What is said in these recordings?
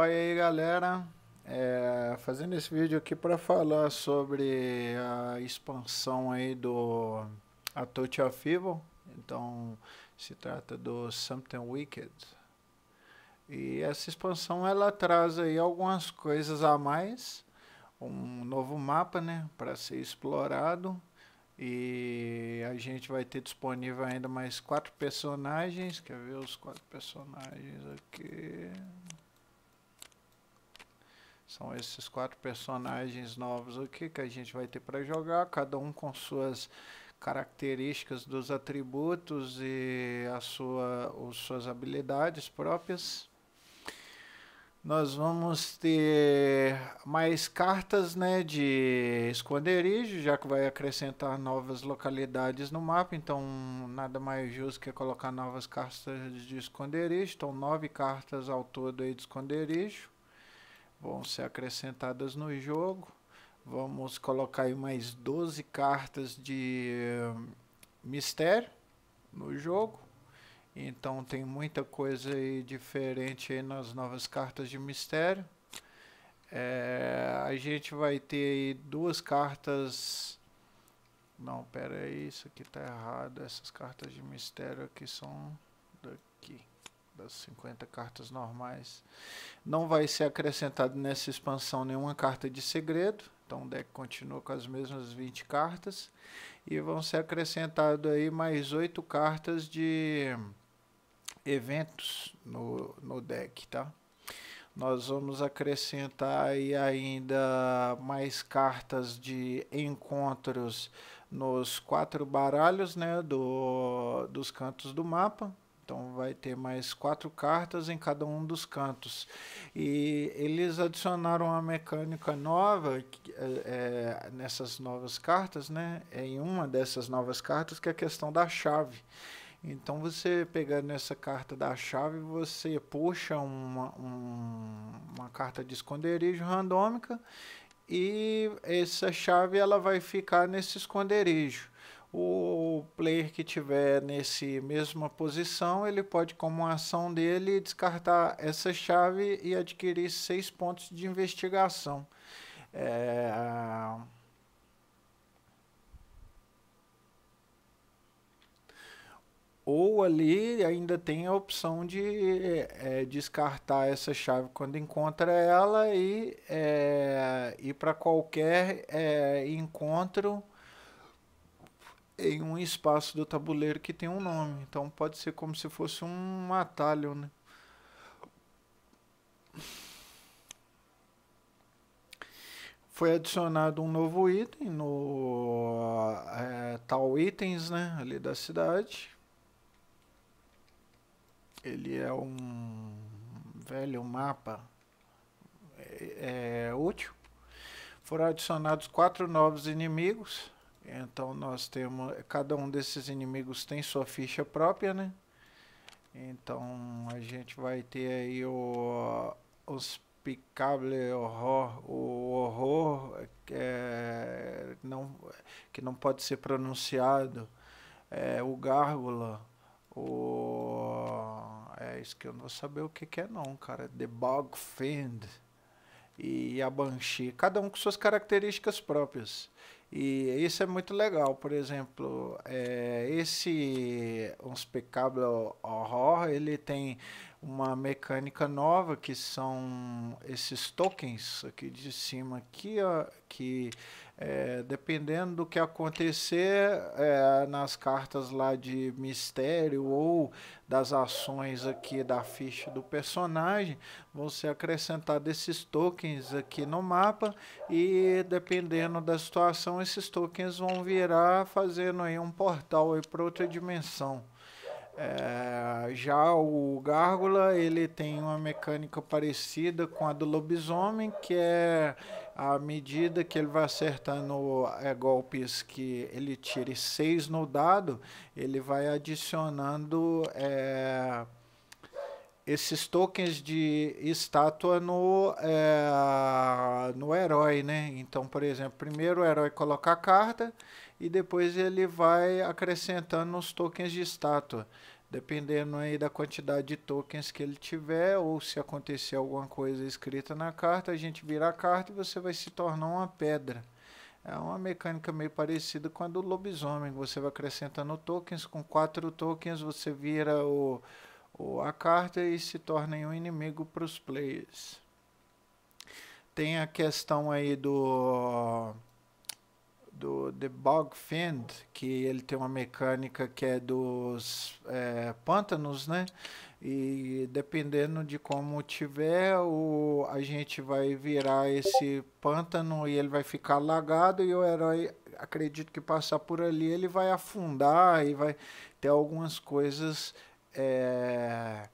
papai aí, galera. É, fazendo esse vídeo aqui para falar sobre a expansão aí do A Touch Então, se trata do Something Wicked. E essa expansão ela traz aí algumas coisas a mais, um novo mapa, né, para ser explorado. E a gente vai ter disponível ainda mais quatro personagens. Quer ver os quatro personagens aqui? São esses quatro personagens novos aqui que a gente vai ter para jogar, cada um com suas características dos atributos e a sua, as suas habilidades próprias. Nós vamos ter mais cartas né, de esconderijo, já que vai acrescentar novas localidades no mapa, então nada mais justo que colocar novas cartas de esconderijo, então nove cartas ao todo aí de esconderijo vão ser acrescentadas no jogo. Vamos colocar aí mais 12 cartas de eh, mistério no jogo. Então tem muita coisa aí diferente aí nas novas cartas de mistério. É, a gente vai ter duas cartas. Não, pera aí, isso aqui tá errado. Essas cartas de mistério aqui são daqui das 50 cartas normais. Não vai ser acrescentado nessa expansão nenhuma carta de segredo, então o deck continua com as mesmas 20 cartas e vão ser acrescentadas aí mais 8 cartas de eventos no, no deck, tá? Nós vamos acrescentar aí ainda mais cartas de encontros nos quatro baralhos, né, do, dos cantos do mapa. Então vai ter mais quatro cartas em cada um dos cantos. E eles adicionaram uma mecânica nova é, é, nessas novas cartas, né? É em uma dessas novas cartas, que é a questão da chave. Então você pegando essa carta da chave, você puxa uma, um, uma carta de esconderijo randômica e essa chave ela vai ficar nesse esconderijo o player que tiver nesse mesma posição, ele pode, como ação dele, descartar essa chave e adquirir seis pontos de investigação. É... Ou ali ainda tem a opção de é, descartar essa chave quando encontra ela e é, ir para qualquer é, encontro em um espaço do tabuleiro que tem um nome. Então pode ser como se fosse um atalho, né? Foi adicionado um novo item no é, tal itens, né, ali da cidade. Ele é um velho mapa é, é útil. Foram adicionados quatro novos inimigos então nós temos, cada um desses inimigos tem sua ficha própria, né? Então a gente vai ter aí o hospicable horror, o horror que, é, não, que não pode ser pronunciado, é, o gárgula, o... é isso que eu não vou saber o que, que é não, cara, The Bog Fiend e a Banshee, cada um com suas características próprias. E isso é muito legal, por exemplo, é, esse Unspeakable Horror, ele tem uma mecânica nova que são esses tokens aqui de cima aqui, ó, que é, dependendo do que acontecer é, nas cartas lá de mistério ou das ações aqui da ficha do personagem, vão ser acrescentados esses tokens aqui no mapa e dependendo da situação, esses tokens vão virar fazendo aí um portal para outra dimensão. É, já o Gárgula ele tem uma mecânica parecida com a do lobisomem, que é à medida que ele vai acertando é, golpes que ele tire seis no dado, ele vai adicionando é, esses tokens de estátua no, é, no herói, né? Então, por exemplo, primeiro o herói coloca a carta e depois ele vai acrescentando os tokens de estátua dependendo aí da quantidade de tokens que ele tiver, ou se acontecer alguma coisa escrita na carta, a gente vira a carta e você vai se tornar uma pedra. É uma mecânica meio parecida com a do lobisomem. Você vai acrescentando tokens, com quatro tokens você vira o, o a carta e se torna um inimigo para os players. Tem a questão aí do do The Bog Fend, que ele tem uma mecânica que é dos é, pântanos, né? E dependendo de como tiver, o, a gente vai virar esse pântano e ele vai ficar lagado e o herói, acredito que passar por ali, ele vai afundar e vai ter algumas coisas... É,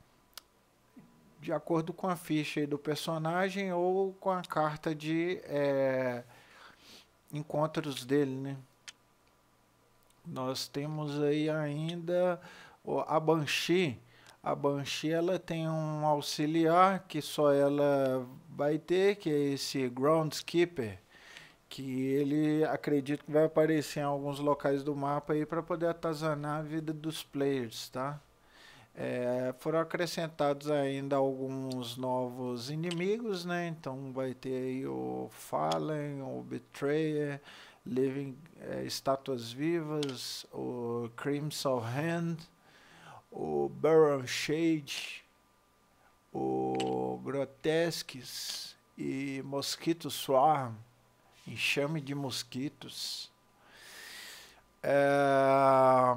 de acordo com a ficha do personagem ou com a carta de é, encontros dele, né? Nós temos aí ainda a Banshee. A Banshee ela tem um auxiliar que só ela vai ter, que é esse Groundskeeper, que ele acredito que vai aparecer em alguns locais do mapa aí para poder atazanar a vida dos players, tá? É, foram acrescentados ainda alguns novos inimigos, né? Então vai ter o Fallen, o Betrayer, Living é, Estátuas Vivas, o Crimson Hand, o Baron Shade, o Grotesques e Mosquito Swarm, Enxame de Mosquitos. É...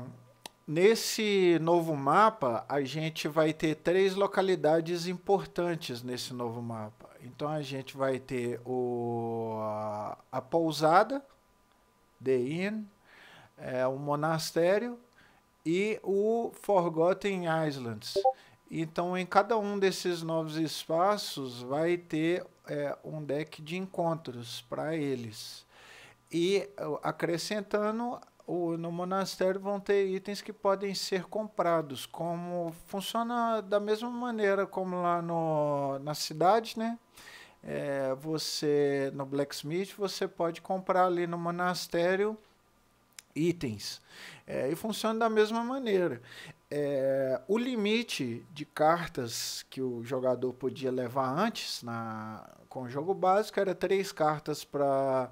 Nesse novo mapa, a gente vai ter três localidades importantes nesse novo mapa. Então a gente vai ter o, a, a pousada, The Inn, é, o monastério e o Forgotten Islands. Então em cada um desses novos espaços vai ter é, um deck de encontros para eles e uh, acrescentando o, no monastério vão ter itens que podem ser comprados, como funciona da mesma maneira como lá no, na cidade, né? É, você no blacksmith você pode comprar ali no monastério itens é, e funciona da mesma maneira. É, o limite de cartas que o jogador podia levar antes na, com o jogo básico era três cartas para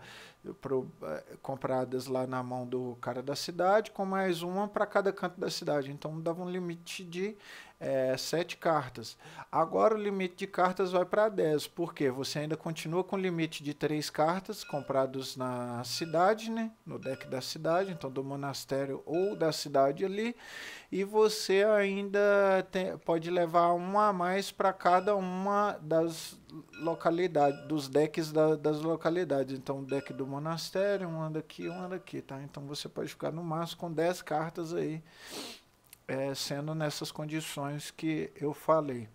pro, é, compradas lá na mão do cara da cidade, com mais uma para cada canto da cidade. Então dava um limite de é, 7 cartas. Agora o limite de cartas vai para 10, porque você ainda continua com o limite de 3 cartas comprados na cidade, né? no deck da cidade, então do monastério ou da cidade ali, e você ainda tem, pode levar uma a mais para cada uma das localidades, dos decks da, das localidades. Então, o deck do monastério, um anda aqui, um anda aqui, tá? Então você pode ficar no máximo com 10 cartas aí é, sendo nessas condições que eu falei.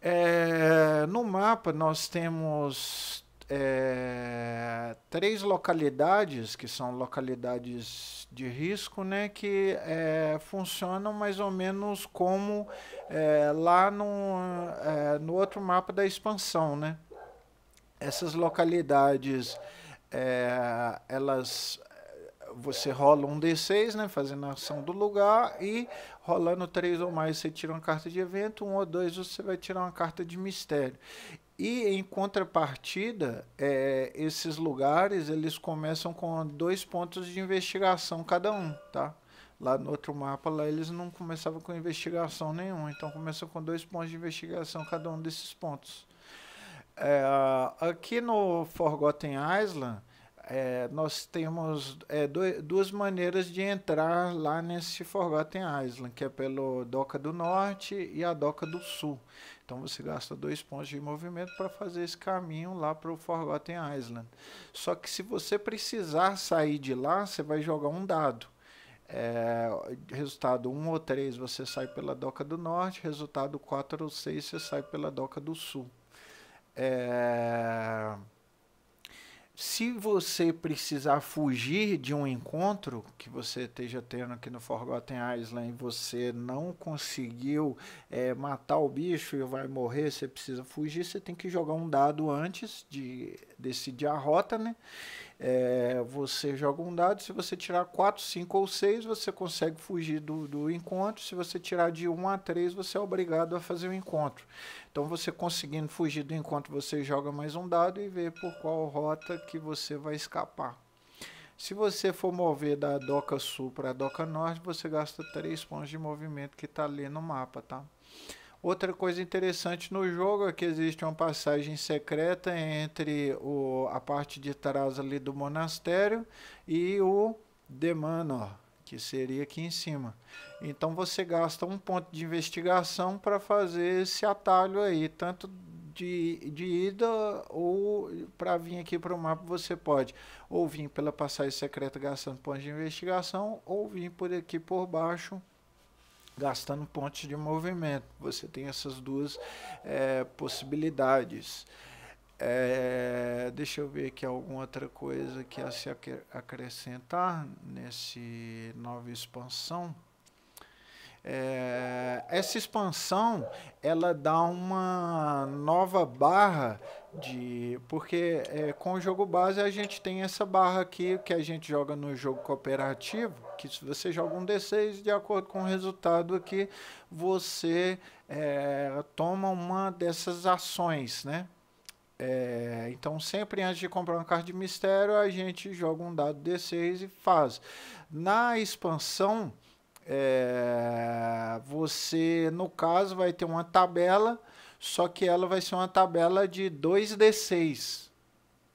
É, no mapa nós temos é, três localidades que são localidades de risco, né, que é, funcionam mais ou menos como é, lá no, é, no outro mapa da expansão, né. Essas localidades é, elas você rola um D6, né, fazendo a ação do lugar, e rolando três ou mais você tira uma carta de evento, um ou dois você vai tirar uma carta de mistério. E em contrapartida, é, esses lugares eles começam com dois pontos de investigação cada um, tá? Lá no outro mapa, lá eles não começavam com investigação nenhuma, então começam com dois pontos de investigação cada um desses pontos. É, aqui no Forgotten Island, é, nós temos é, do, duas maneiras de entrar lá nesse Forgotten Island, que é pelo Doca do Norte e a Doca do Sul. Então você gasta dois pontos de movimento para fazer esse caminho lá para o Forgotten Island. Só que se você precisar sair de lá, você vai jogar um dado. É, resultado 1 ou 3 você sai pela doca do norte, resultado 4 ou 6 você sai pela doca do sul. É, se você precisar fugir de um encontro que você esteja tendo aqui no Forgotten Island e você não conseguiu é, matar o bicho e vai morrer, você precisa fugir, você tem que jogar um dado antes de decidir a rota, né? É, você joga um dado, se você tirar 4, 5 ou 6, você consegue fugir do, do encontro, se você tirar de 1 a 3, você é obrigado a fazer o um encontro. Então você conseguindo fugir do encontro, você joga mais um dado e vê por qual rota que você vai escapar. Se você for mover da doca sul para a doca norte, você gasta 3 pontos de movimento que está ali no mapa, tá? Outra coisa interessante no jogo é que existe uma passagem secreta entre o, a parte de trás ali do monastério e o The Manor que seria aqui em cima. Então você gasta um ponto de investigação para fazer esse atalho aí, tanto de, de ida ou para vir aqui para o mapa você pode ou vir pela passagem secreta gastando pontos de investigação ou vir por aqui por baixo gastando pontos de movimento. Você tem essas duas é, possibilidades. É, deixa eu ver aqui alguma outra coisa que a se acrescentar nesse nova expansão. É, essa expansão ela dá uma nova barra de porque é, com o jogo base a gente tem essa barra aqui que a gente joga no jogo cooperativo que se você joga um d6 de acordo com o resultado aqui você é, toma uma dessas ações né é, então, sempre antes de comprar uma carta de mistério, a gente joga um dado D6 e faz. Na expansão, é, você, no caso, vai ter uma tabela, só que ela vai ser uma tabela de 2D6.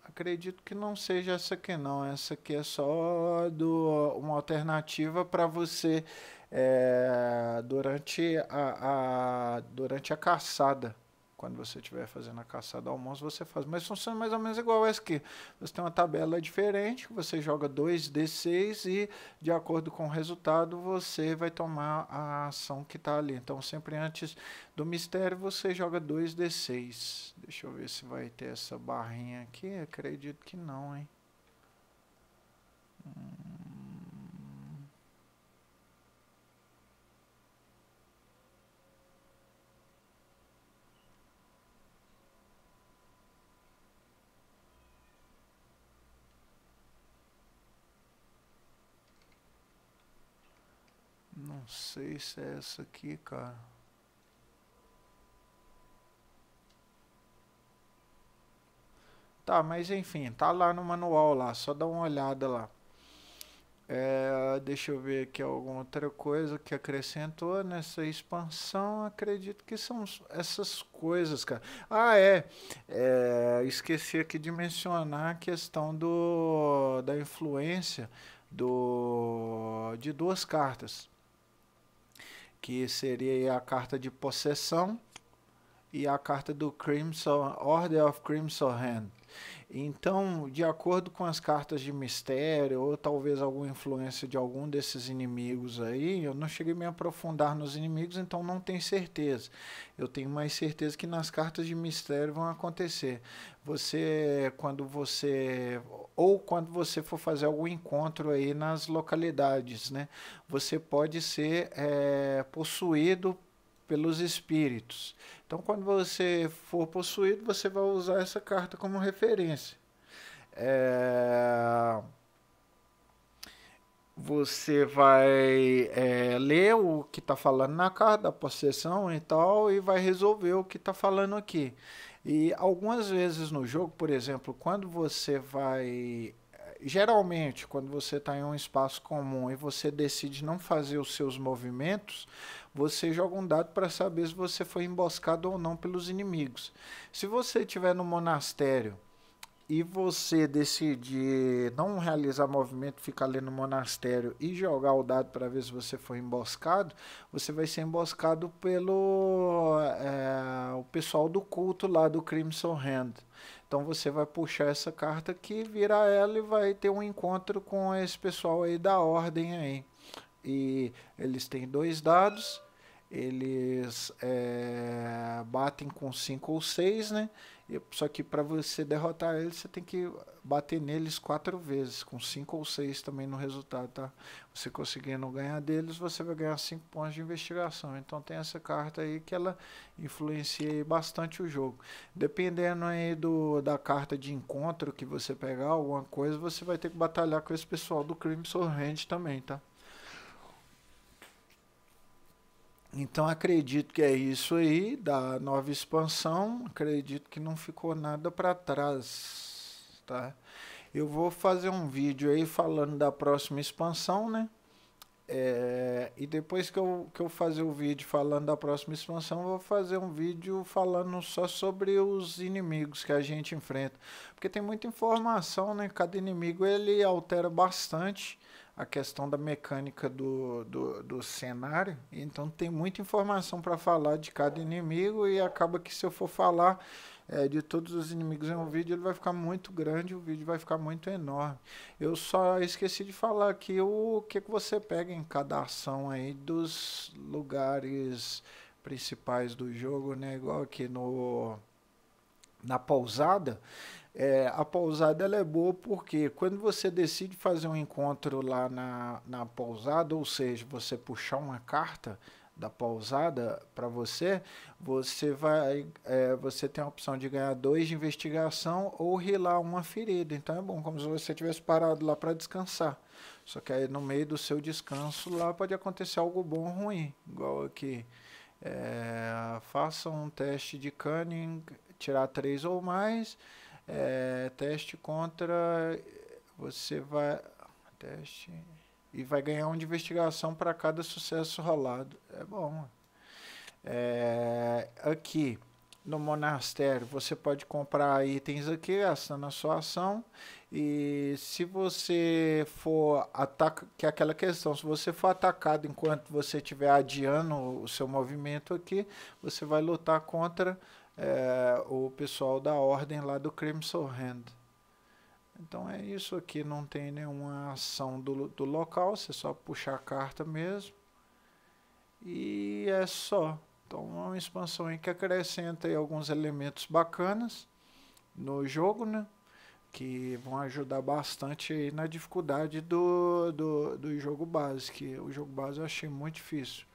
Acredito que não seja essa aqui, não. Essa aqui é só do, uma alternativa para você é, durante, a, a, durante a caçada quando você estiver fazendo a caçada ao almoço, você faz. Mas funciona mais ou menos igual essa aqui. Você tem uma tabela diferente, você joga 2d6 e, de acordo com o resultado, você vai tomar a ação que está ali. Então, sempre antes do mistério, você joga 2d6. Deixa eu ver se vai ter essa barrinha aqui. Acredito que não, hein? Hum. Não sei se é essa aqui, cara. Tá, mas enfim, tá lá no manual lá, só dá uma olhada lá. É, deixa eu ver aqui alguma outra coisa que acrescentou nessa expansão. Acredito que são essas coisas, cara. Ah, é. é esqueci aqui de mencionar a questão do, da influência do, de duas cartas que seria a carta de possessão e a carta do Crimson Order of Crimson Hand. Então, de acordo com as cartas de mistério, ou talvez alguma influência de algum desses inimigos aí, eu não cheguei a me aprofundar nos inimigos, então não tenho certeza. Eu tenho mais certeza que nas cartas de mistério vão acontecer. Você, quando você. Ou quando você for fazer algum encontro aí nas localidades, né? Você pode ser é, possuído pelos espíritos. Então, quando você for possuído, você vai usar essa carta como referência. É... Você vai é, ler o que está falando na carta, a possessão e tal, e vai resolver o que está falando aqui. E algumas vezes no jogo, por exemplo, quando você vai geralmente, quando você está em um espaço comum e você decide não fazer os seus movimentos, você joga um dado para saber se você foi emboscado ou não pelos inimigos. Se você estiver no monastério e você decidir não realizar movimento, ficar ali no monastério e jogar o dado para ver se você foi emboscado, você vai ser emboscado pelo é, o pessoal do culto lá do Crimson Hand. Então você vai puxar essa carta aqui, virar ela e vai ter um encontro com esse pessoal aí da ordem aí. E eles têm dois dados eles é, batem com cinco ou seis, né? Só que para você derrotar eles, você tem que bater neles quatro vezes, com cinco ou seis também no resultado, tá? Você conseguindo ganhar deles, você vai ganhar cinco pontos de investigação. Então tem essa carta aí que ela influencia bastante o jogo. Dependendo aí do, da carta de encontro que você pegar, alguma coisa, você vai ter que batalhar com esse pessoal do Crimson Hand também, tá? Então acredito que é isso aí da nova expansão. Acredito que não ficou nada para trás, tá? Eu vou fazer um vídeo aí falando da próxima expansão, né? É, e depois que eu, que eu fazer o vídeo falando da próxima expansão, vou fazer um vídeo falando só sobre os inimigos que a gente enfrenta. Porque tem muita informação, né? Cada inimigo ele altera bastante a questão da mecânica do, do, do cenário, então tem muita informação para falar de cada inimigo e acaba que se eu for falar é, de todos os inimigos em um vídeo, ele vai ficar muito grande, o vídeo vai ficar muito enorme. Eu só esqueci de falar aqui o que, que você pega em cada ação aí dos lugares principais do jogo, né? Igual aqui no na pousada, é, a pousada ela é boa porque quando você decide fazer um encontro lá na, na pousada, ou seja, você puxar uma carta da pousada para você, você vai, é, você tem a opção de ganhar dois de investigação ou rilar uma ferida. Então é bom, como se você tivesse parado lá para descansar. Só que aí no meio do seu descanso lá pode acontecer algo bom ou ruim, igual aqui. É, faça um teste de cunning, tirar três ou mais é, teste contra. Você vai. Teste. E vai ganhar um de investigação para cada sucesso rolado. É bom. É, aqui no monastério. Você pode comprar itens aqui, essa a sua ação. E se você for ataca, que é aquela questão, se você for atacado enquanto você estiver adiando o seu movimento aqui, você vai lutar contra é, o pessoal da ordem lá do Crimson Hand. Então é isso aqui, não tem nenhuma ação do, do local, você só puxar a carta mesmo. E é só. Então é uma expansão aí que acrescenta aí alguns elementos bacanas no jogo, né? Que vão ajudar bastante aí na dificuldade do, do, do jogo base, que o jogo base eu achei muito difícil.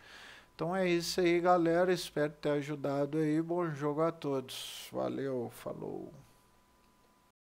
Então é isso aí, galera. Espero ter ajudado aí. Bom jogo a todos. Valeu, falou.